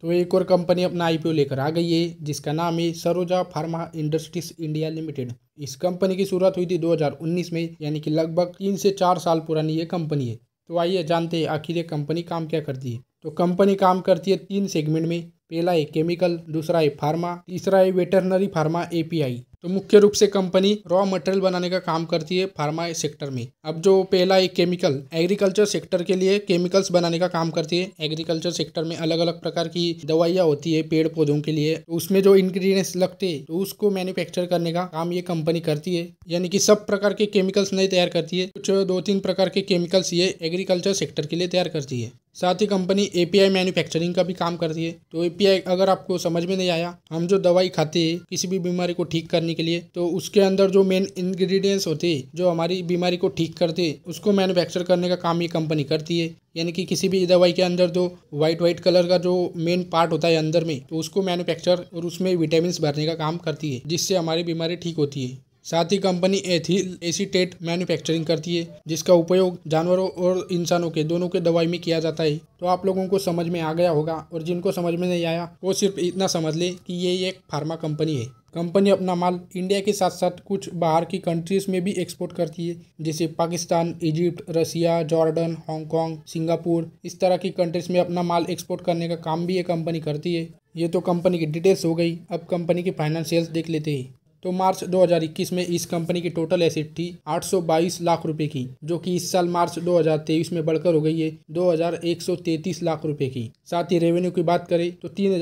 तो एक और कंपनी अपना आईपीओ लेकर आ गई है जिसका नाम है Saroja pharma industries India limited इस कंपनी की शुरुआत हुई थी 2019 में यानी कि लगभग तीन से चार साल पुरानी ये कंपनी है तो आइए जानते हैं आखिर ये कंपनी काम क्या करती है तो कंपनी काम करती है तीन सेगमेंट में पहला है केमिकल दूसरा है फार्मा तीसरा है वेटरनरी फार्मा एपीआई तो मुख्य रूप से कंपनी रॉ मटेरियल बनाने का काम करती है फार्मा सेक्टर में अब जो पहला एक केमिकल एग्रीकल्चर सेक्टर के लिए केमिकल्स बनाने का काम करती है एग्रीकल्चर सेक्टर में अलग अलग प्रकार की दवाइयाँ होती है पेड़ पौधों के लिए तो उसमें जो इंग्रीडियंट्स लगते हैं तो उसको मैन्युफैक्चर करने का काम ये कंपनी करती है यानी कि सब प्रकार के केमिकल्स नहीं तैयार करती है कुछ दो तीन प्रकार के केमिकल्स ये एग्रीकल्चर सेक्टर के लिए तैयार करती है साथ ही कंपनी एपीआई मैन्युफैक्चरिंग का भी काम करती है तो एपीआई अगर आपको समझ में नहीं आया हम जो दवाई खाते हैं किसी भी बीमारी को ठीक करने के लिए तो उसके अंदर जो मेन इंग्रेडिएंट्स होते हैं जो हमारी बीमारी को ठीक करते हैं उसको मैन्युफैक्चर करने का काम ये कंपनी करती है यानी कि किसी भी दवाई के अंदर जो वाइट वाइट कलर का जो मेन पार्ट होता है अंदर में तो उसको मैन्युफैक्चर और उसमें विटामिन भरने का काम करती है जिससे हमारी बीमारी ठीक होती है साथ ही कंपनी एथिल एसीटेट मैन्युफैक्चरिंग करती है जिसका उपयोग जानवरों और इंसानों के दोनों के दवाई में किया जाता है तो आप लोगों को समझ में आ गया होगा और जिनको समझ में नहीं आया वो सिर्फ इतना समझ ले कि ये एक फार्मा कंपनी है कंपनी अपना माल इंडिया के साथ साथ कुछ बाहर की कंट्रीज में भी एक्सपोर्ट करती है जैसे Pakistan Egypt Russia Jordan Hong Kong Singapore इस तरह की कंट्रीज में अपना माल एक्सपोर्ट करने का काम भी ये कंपनी करती है ये तो कंपनी की डिटेल्स हो गई अब कंपनी की फाइनेंशियल्स देख लेते हैं तो मार्च 2021 में इस कंपनी की टोटल एसेट थी 822 लाख रुपए की जो कि इस साल मार्च 2023 में बढ़कर हो गई है 2133 लाख रुपए की साथ ही रेवेन्यू की बात करें तो तीन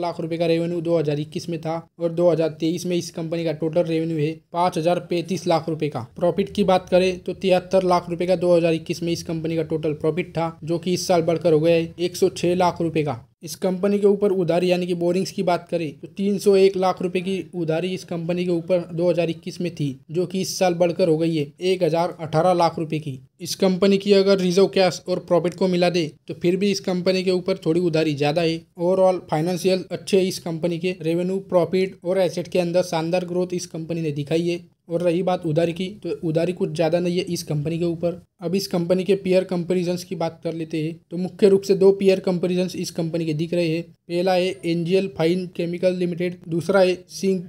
लाख रुपए का रेवेन्यू 2021 में था और 2023 में इस कंपनी का टोटल रेवेन्यू है पाँच लाख रुपए का प्रॉफिट की बात करें तो तिहत्तर लाख रुपए का दो में इस कंपनी का टोटल प्रॉफिट था जो की इस साल बढ़कर हो गया है एक लाख रुपए का इस कंपनी के ऊपर उधारी यानी कि बोरिंग्स की बात करें तो 301 लाख रुपए की उधारी इस कंपनी के ऊपर 2021 में थी जो कि इस साल बढ़कर हो गई है एक लाख रुपए की इस कंपनी की अगर रिजर्व कैश और प्रॉफिट को मिला दे तो फिर भी इस कंपनी के ऊपर थोड़ी उधारी ज़्यादा है ओवरऑल फाइनेंशियल अच्छे इस कंपनी के रेवेन्यू प्रॉफिट और एसेट के अंदर शानदार ग्रोथ इस कंपनी ने दिखाई है और रही बात उधारी की तो उधारी कुछ ज़्यादा नहीं है इस कंपनी के ऊपर अब इस कंपनी के पीयर कंपेरिजन्स की बात कर लेते हैं तो मुख्य रूप से दो पीयर कंपेरिजन्स इस कंपनी के दिख रहे हैं पहला है एनजीएल फाइन केमिकल लिमिटेड दूसरा है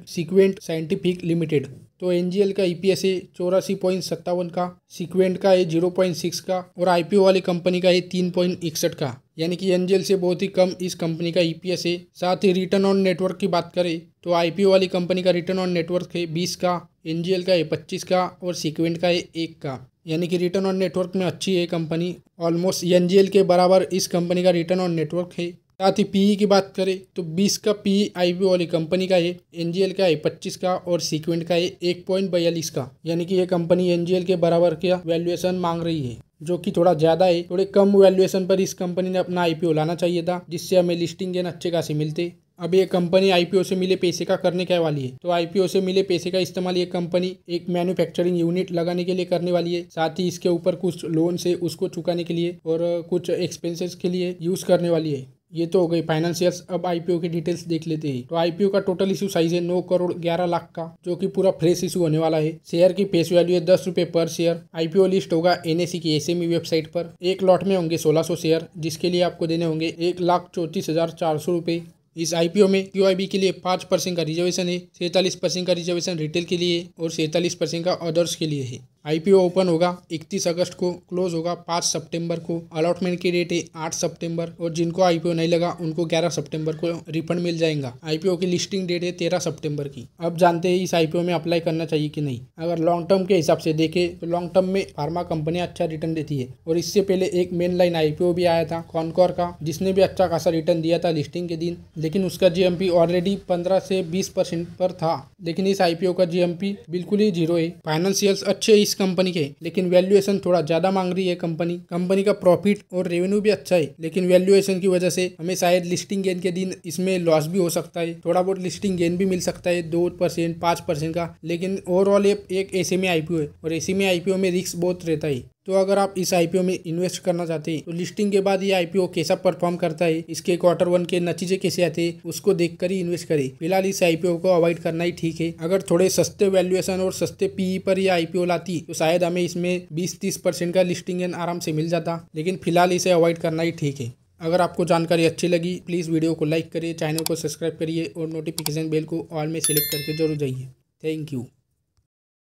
सिक्वेंट साइंटिफिक लिमिटेड तो एनजीएल का ईपीएस e है चौरासी पॉइंट सत्तावन का सिक्वेंट का है जीरो पॉइंट सिक्स का और आईपीओ वाली कंपनी का है तीन पॉइंट इकसठ का यानी कि एनजीएल से बहुत ही कम इस कंपनी का ईपीएस e है साथ ही रिटर्न ऑन नेटवर्क की बात करें तो आईपीओ वाली कंपनी का रिटर्न ऑन नेटवर्क है बीस का एनजीएल का है पच्चीस का और सिक्वेंट का है एक का यानी कि रिटर्न ऑन नेटवर्क में अच्छी है कंपनी ऑलमोस्ट एनजीएल के बराबर इस कंपनी का रिटर्न ऑन नेटवर्क है साथ ही पीई e की बात करें तो 20 का पीई आईवी e वाली कंपनी का है एनजीएल का है 25 का और सीक्वेंट का है एक पॉइंट बयालीस का यानी कि ये कंपनी एनजीएल के बराबर का वैल्यूएशन मांग रही है जो कि थोड़ा ज़्यादा है थोड़े कम वैल्यूएशन पर इस कंपनी ने अपना आईपीओ लाना चाहिए था जिससे हमें लिस्टिंग गेन अच्छे खासे मिलते अब ये कंपनी आईपीओ से मिले पैसे का करने क्या वाली है तो आईपीओ से मिले पैसे का इस्तेमाल ये कंपनी एक मैन्युफैक्चरिंग यूनिट लगाने के लिए करने वाली है साथ ही इसके ऊपर कुछ लोन से उसको चुकाने के लिए और कुछ एक्सपेंसेस के लिए यूज़ करने वाली है ये तो हो गई फाइनेंशियर्स अब आईपीओ की डिटेल्स देख लेते हैं तो आईपीओ का टोटल इशू साइज है नौ करोड़ ग्यारह लाख का जो कि पूरा फ्रेश इशू होने वाला है शेयर की फेस वैल्यू है दस रुपए पर शेयर आईपीओ लिस्ट होगा एनएसी की एसएमई वेबसाइट e पर एक लॉट में होंगे सोलह सौ शेयर जिसके लिए आपको देने होंगे एक लाख चौतीस हजार चार सौ रुपए इस आईपीओ में क्यू के लिए पाँच परसेंट का रिजर्वेशन है सैतालीस परसेंट का रिजर्वेशन रिटेल के लिए और सैतालीस परसेंट का अदर्स के लिए है आईपीओ ओपन होगा 31 अगस्त को क्लोज होगा 5 सितंबर को अलॉटमेंट की डेट है 8 सितंबर और जिनको आईपीओ नहीं लगा उनको 11 सितंबर को रिफंड मिल जाएगा आईपीओ की लिस्टिंग डेट है 13 सितंबर की अब जानते हैं इस आईपीओ में अप्लाई करना चाहिए कि नहीं अगर लॉन्ग टर्म के हिसाब से देखें तो लॉन्ग टर्म में फार्मा कंपनियाँ अच्छा रिटर्न देती है और इससे पहले एक मेन लाइन आईपीओ भी आया था कॉनकॉर का जिसने भी अच्छा खासा रिटर्न दिया था लिस्टिंग के दिन लेकिन उसका जीएमपी ऑलरेडी पंद्रह से बीस पर था लेकिन इस आईपीओ का जीएमपी बिल्कुल ही जीरो है फाइनेंशियल अच्छे इस इस कंपनी के लेकिन वैल्यूएशन थोड़ा ज़्यादा मांग रही है कंपनी कंपनी का प्रॉफिट और रेवेन्यू भी अच्छा है लेकिन वैल्यूएशन की वजह से हमें शायद लिस्टिंग गेन के दिन इसमें लॉस भी हो सकता है थोड़ा बहुत लिस्टिंग गेन भी मिल सकता है दो परसेंट पांच परसेंट का लेकिन ओवरऑल एक एस में आईपीओ है और एस में आईपीओ में रिस्क बहुत रहता है तो अगर आप इस आईपीओ में इन्वेस्ट करना चाहते हैं तो लिस्टिंग के बाद ये आईपीओ कैसा परफॉर्म करता है इसके क्वार्टर वन के नतीजे कैसे आते हैं उसको देखकर ही इन्वेस्ट करें फिलहाल इस आईपीओ को अवॉइड करना ही ठीक है अगर थोड़े सस्ते वैल्यूएशन और सस्ते पीई e पर यह आईपीओ लाती तो शायद हमें इसमें बीस तीस परसेंट का लिस्टिंग एन आराम से मिल जाता लेकिन फिलहाल इसे अवॉइड करना ही ठीक है अगर आपको जानकारी अच्छी लगी प्लीज़ वीडियो को लाइक करिए चैनल को सब्सक्राइब करिए और नोटिफिकेशन बेल को ऑल में सेलेक्ट करके जरूर जाइए थैंक यू